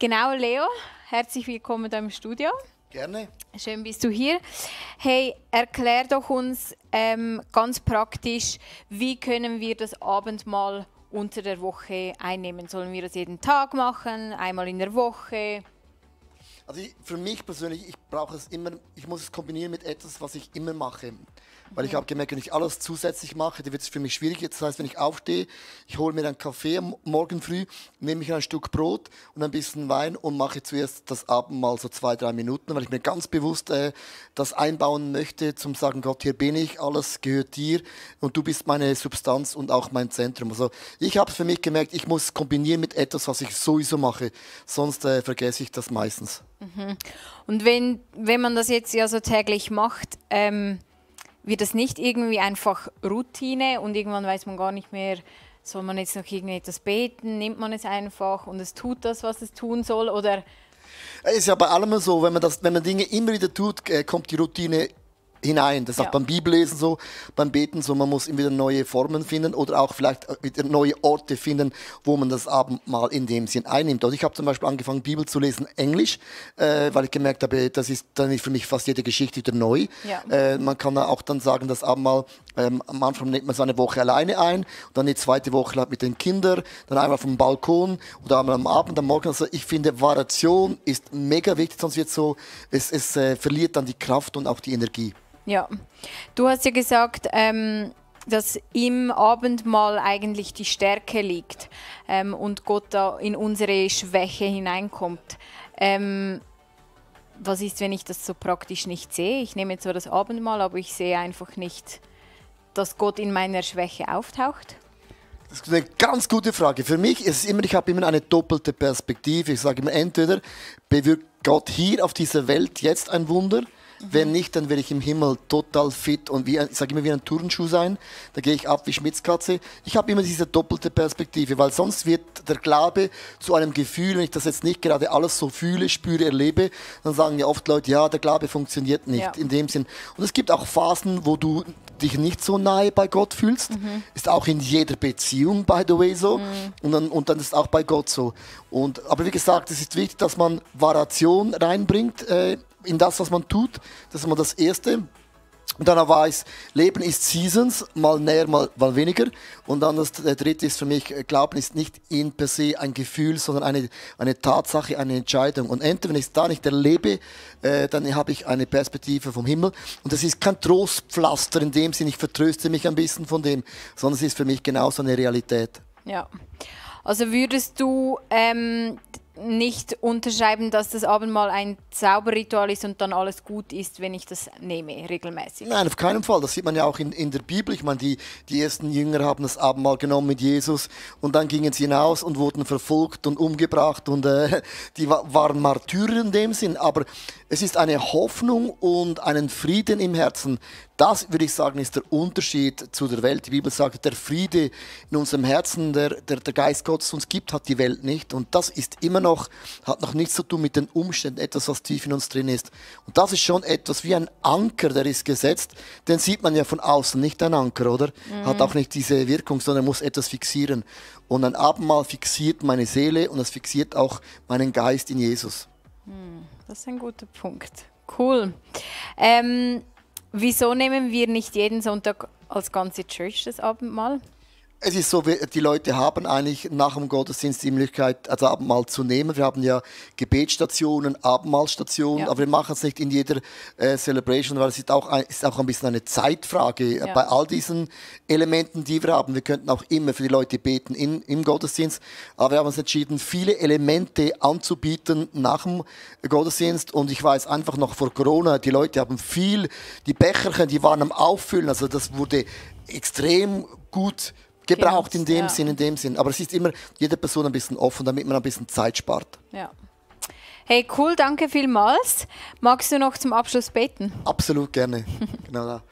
Genau, Leo, herzlich willkommen hier im Studio. Gerne. Schön bist du hier. Hey, erklär doch uns ähm, ganz praktisch, wie können wir das Abendmahl unter der Woche einnehmen? Sollen wir das jeden Tag machen, einmal in der Woche? Also ich, für mich persönlich, ich brauche es immer, ich muss es kombinieren mit etwas, was ich immer mache. Weil ich mhm. habe gemerkt, wenn ich alles zusätzlich mache, dann wird es für mich schwierig. Das heißt, wenn ich aufstehe, ich hole mir einen Kaffee Morgen früh, nehme ich ein Stück Brot und ein bisschen Wein und mache zuerst das Abendmahl so zwei, drei Minuten, weil ich mir ganz bewusst äh, das einbauen möchte, zum sagen, Gott, hier bin ich, alles gehört dir und du bist meine Substanz und auch mein Zentrum. Also ich habe es für mich gemerkt, ich muss kombinieren mit etwas, was ich sowieso mache. Sonst äh, vergesse ich das meistens. Mhm. Und wenn wenn man das jetzt ja so täglich macht, ähm, wird das nicht irgendwie einfach Routine und irgendwann weiß man gar nicht mehr, soll man jetzt noch irgendetwas beten, nimmt man es einfach und es tut das, was es tun soll oder? Es ist ja bei allem so, wenn man, das, wenn man Dinge immer wieder tut, äh, kommt die Routine hinein. Das ist ja. auch beim Bibellesen so, beim Beten so, man muss immer wieder neue Formen finden oder auch vielleicht äh, wieder neue Orte finden, wo man das Abendmahl in dem Sinn einnimmt. Also ich habe zum Beispiel angefangen, Bibel zu lesen, Englisch, äh, weil ich gemerkt habe, das ist dann ist für mich fast jede Geschichte wieder neu. Ja. Äh, man kann auch dann sagen, das Abendmahl, ähm, am Anfang nimmt man so eine Woche alleine ein, und dann die zweite Woche halt mit den Kindern, dann einmal vom Balkon oder einmal am Abend, am Morgen. Also ich finde, Variation ist mega wichtig, sonst wird so, es, es äh, verliert dann die Kraft und auch die Energie. Ja, du hast ja gesagt, ähm, dass im Abendmahl eigentlich die Stärke liegt ähm, und Gott da in unsere Schwäche hineinkommt. Ähm, was ist, wenn ich das so praktisch nicht sehe? Ich nehme zwar das Abendmahl, aber ich sehe einfach nicht, dass Gott in meiner Schwäche auftaucht. Das ist eine ganz gute Frage. Für mich ist immer, ich habe immer eine doppelte Perspektive. Ich sage immer, entweder bewirkt Gott hier auf dieser Welt jetzt ein Wunder, wenn nicht, dann werde ich im Himmel total fit und wie, ein, ich sage immer wie ein Turnschuh sein. Da gehe ich ab wie Schmitzkatze. Ich habe immer diese doppelte Perspektive, weil sonst wird der Glaube zu einem Gefühl, wenn ich das jetzt nicht gerade alles so fühle, spüre, erlebe, dann sagen ja oft Leute, ja, der Glaube funktioniert nicht ja. in dem Sinn. Und es gibt auch Phasen, wo du dich nicht so nahe bei Gott fühlst. Mhm. Ist auch in jeder Beziehung, by the way, so. Mhm. Und, dann, und dann ist auch bei Gott so. Und, aber wie gesagt, es ist wichtig, dass man Variation reinbringt äh, in das, was man tut. Das ist mal das Erste. Und dann weiß, Leben ist Seasons, mal näher, mal, mal weniger. Und dann das der dritte ist für mich, äh, Glauben ist nicht in per se ein Gefühl, sondern eine, eine Tatsache, eine Entscheidung. Und entweder, wenn ich es da nicht erlebe, äh, dann habe ich eine Perspektive vom Himmel. Und das ist kein Trostpflaster in dem Sinne, ich vertröste mich ein bisschen von dem, sondern es ist für mich genauso eine Realität. Ja. Also würdest du ähm, nicht unterschreiben, dass das Abendmahl ein Zauberritual ist und dann alles gut ist, wenn ich das nehme, regelmäßig. Nein, auf keinen Fall. Das sieht man ja auch in, in der Bibel. Ich meine, die, die ersten Jünger haben das Abendmahl genommen mit Jesus und dann gingen sie hinaus und wurden verfolgt und umgebracht und äh, die waren Martyrer in dem Sinn. Aber es ist eine Hoffnung und einen Frieden im Herzen. Das, würde ich sagen, ist der Unterschied zu der Welt. Die Bibel sagt, der Friede in unserem Herzen, der, der, der Geist Gottes uns gibt, hat die Welt nicht. Und das ist immer noch noch, hat noch nichts zu tun mit den Umständen, etwas, was tief in uns drin ist. Und das ist schon etwas wie ein Anker, der ist gesetzt. Den sieht man ja von außen, nicht ein Anker, oder? Mhm. Hat auch nicht diese Wirkung, sondern muss etwas fixieren. Und ein Abendmahl fixiert meine Seele und das fixiert auch meinen Geist in Jesus. Hm, das ist ein guter Punkt. Cool. Ähm, wieso nehmen wir nicht jeden Sonntag als ganze Church das Abendmahl? es ist so, die Leute haben eigentlich nach dem Gottesdienst die Möglichkeit, also Abendmahl zu nehmen. Wir haben ja Gebetsstationen, Abendmahlstationen, ja. aber wir machen es nicht in jeder äh, Celebration, weil es ist auch, ein, ist auch ein bisschen eine Zeitfrage äh, ja. bei all diesen Elementen, die wir haben. Wir könnten auch immer für die Leute beten in, im Gottesdienst, aber wir haben uns entschieden, viele Elemente anzubieten nach dem Gottesdienst und ich weiß einfach noch vor Corona, die Leute haben viel, die Becherchen, die waren am Auffüllen, also das wurde extrem gut gebraucht genau. in dem ja. Sinn, in dem Sinn. Aber es ist immer jede Person ein bisschen offen, damit man ein bisschen Zeit spart. Ja. Hey, cool, danke vielmals. Magst du noch zum Abschluss beten? Absolut gerne. genau. Da.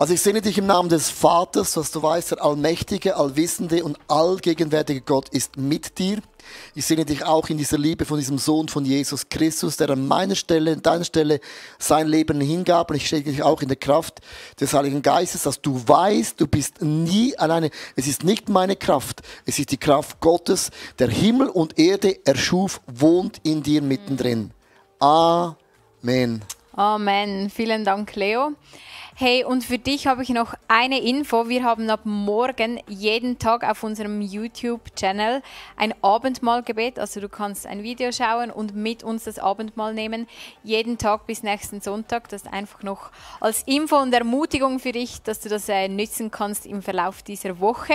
Also ich sehne dich im Namen des Vaters, was du weißt, der allmächtige, allwissende und allgegenwärtige Gott ist mit dir. Ich sehne dich auch in dieser Liebe von diesem Sohn von Jesus Christus, der an meiner Stelle, an deiner Stelle sein Leben hingab. Und ich sehne dich auch in der Kraft des Heiligen Geistes, dass du weißt, du bist nie alleine. Es ist nicht meine Kraft, es ist die Kraft Gottes, der Himmel und Erde erschuf, wohnt in dir mittendrin. Mhm. Amen. Amen. Vielen Dank, Leo. Hey, und für dich habe ich noch eine Info. Wir haben ab morgen jeden Tag auf unserem YouTube-Channel ein Abendmahlgebet. Also du kannst ein Video schauen und mit uns das Abendmahl nehmen. Jeden Tag bis nächsten Sonntag. Das ist einfach noch als Info und Ermutigung für dich, dass du das äh, nützen kannst im Verlauf dieser Woche.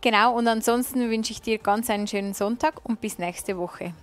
Genau, und ansonsten wünsche ich dir ganz einen schönen Sonntag und bis nächste Woche.